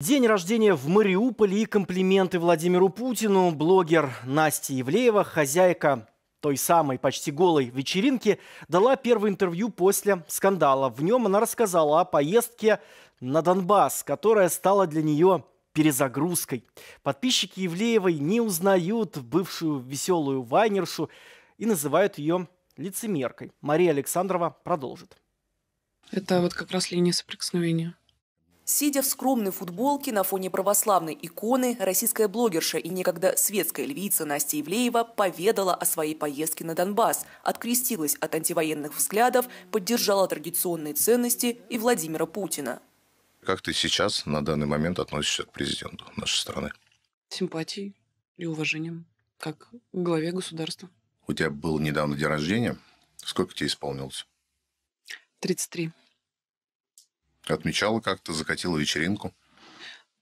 День рождения в Мариуполе и комплименты Владимиру Путину. Блогер Настя Евлеева, хозяйка той самой почти голой вечеринки, дала первое интервью после скандала. В нем она рассказала о поездке на Донбасс, которая стала для нее перезагрузкой. Подписчики Евлеевой не узнают бывшую веселую вайнершу и называют ее лицемеркой. Мария Александрова продолжит. Это вот как раз линия соприкосновения Сидя в скромной футболке на фоне православной иконы, российская блогерша и некогда светская львица Настя Ивлеева поведала о своей поездке на Донбасс, открестилась от антивоенных взглядов, поддержала традиционные ценности и Владимира Путина. Как ты сейчас на данный момент относишься к президенту нашей страны? Симпатией и уважением, как к главе государства. У тебя был недавно день рождения. Сколько тебе исполнилось? 33. Отмечала как-то, закатила вечеринку.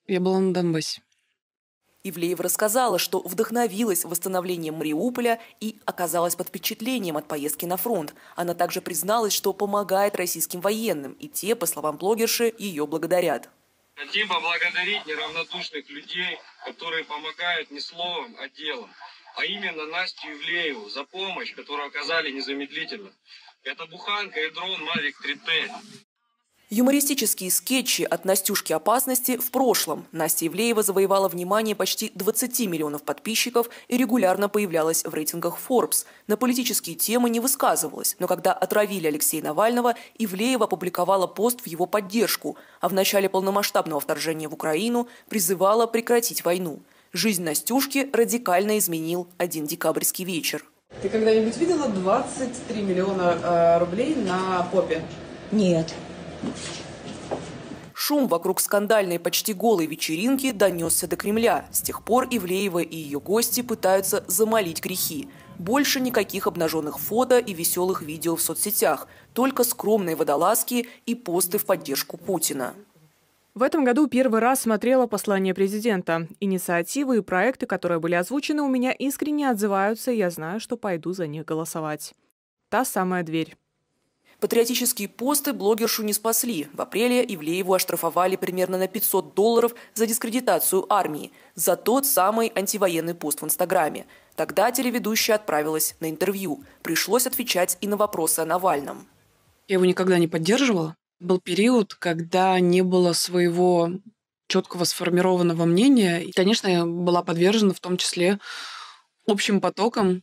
Я была на Донбассе. Ивлеева рассказала, что вдохновилась восстановлением Мариуполя и оказалась под впечатлением от поездки на фронт. Она также призналась, что помогает российским военным, и те, по словам блогерши, ее благодарят. Хотим поблагодарить неравнодушных людей, которые помогают не словом, а делом, а именно Настю Ивлееву за помощь, которую оказали незамедлительно. Это буханка и дрон Mavic 3T. Юмористические скетчи от «Настюшки опасности» в прошлом. Настя Ивлеева завоевала внимание почти 20 миллионов подписчиков и регулярно появлялась в рейтингах Forbes. На политические темы не высказывалась, но когда отравили Алексея Навального, Ивлеева опубликовала пост в его поддержку, а в начале полномасштабного вторжения в Украину призывала прекратить войну. Жизнь Настюшки радикально изменил один декабрьский вечер. Ты когда-нибудь видела 23 миллиона э, рублей на попе? Нет. Шум вокруг скандальной почти голой вечеринки донесся до Кремля. С тех пор Ивлеева и ее гости пытаются замолить грехи. Больше никаких обнаженных фото и веселых видео в соцсетях, только скромные водолазки и посты в поддержку Путина. В этом году первый раз смотрела послание президента. Инициативы и проекты, которые были озвучены, у меня искренне отзываются, и я знаю, что пойду за них голосовать. Та самая дверь. Патриотические посты блогершу не спасли. В апреле Ивлееву оштрафовали примерно на 500 долларов за дискредитацию армии, за тот самый антивоенный пост в Инстаграме. Тогда телеведущая отправилась на интервью. Пришлось отвечать и на вопросы о Навальном. Я его никогда не поддерживала. Был период, когда не было своего четкого сформированного мнения. И, конечно, я была подвержена в том числе общим потоком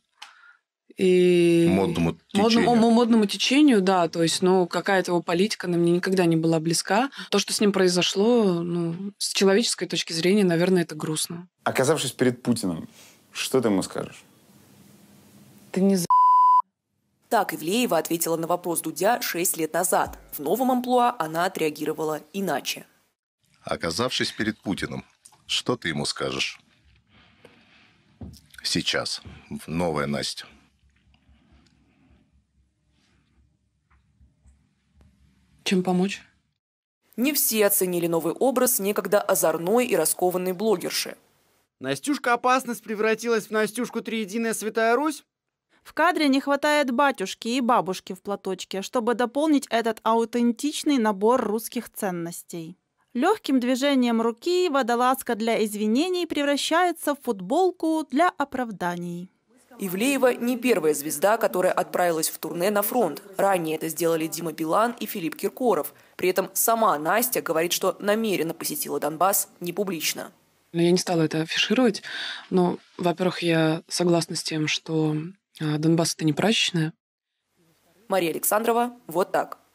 и... Модному Модному, модному течению, да. То есть, ну, какая-то его политика на мне никогда не была близка. То, что с ним произошло, ну, с человеческой точки зрения, наверное, это грустно. Оказавшись перед Путиным, что ты ему скажешь? Ты не за... Так Ивлеева ответила на вопрос Дудя 6 лет назад. В новом амплуа она отреагировала иначе. Оказавшись перед Путиным, что ты ему скажешь? Сейчас. В Новая Настя. Чем помочь? Не все оценили новый образ некогда озорной и раскованной блогерши. Настюшка опасность превратилась в Настюшку Триединая Святая Русь? В кадре не хватает батюшки и бабушки в платочке, чтобы дополнить этот аутентичный набор русских ценностей. Легким движением руки водолазка для извинений превращается в футболку для оправданий. Ивлеева не первая звезда, которая отправилась в турне на фронт. Ранее это сделали Дима Билан и Филипп Киркоров. При этом сама Настя говорит, что намеренно посетила Донбасс не публично. Ну, я не стала это афишировать, но, во-первых, я согласна с тем, что а, Донбасс это не прачечная. Мария Александрова, вот так.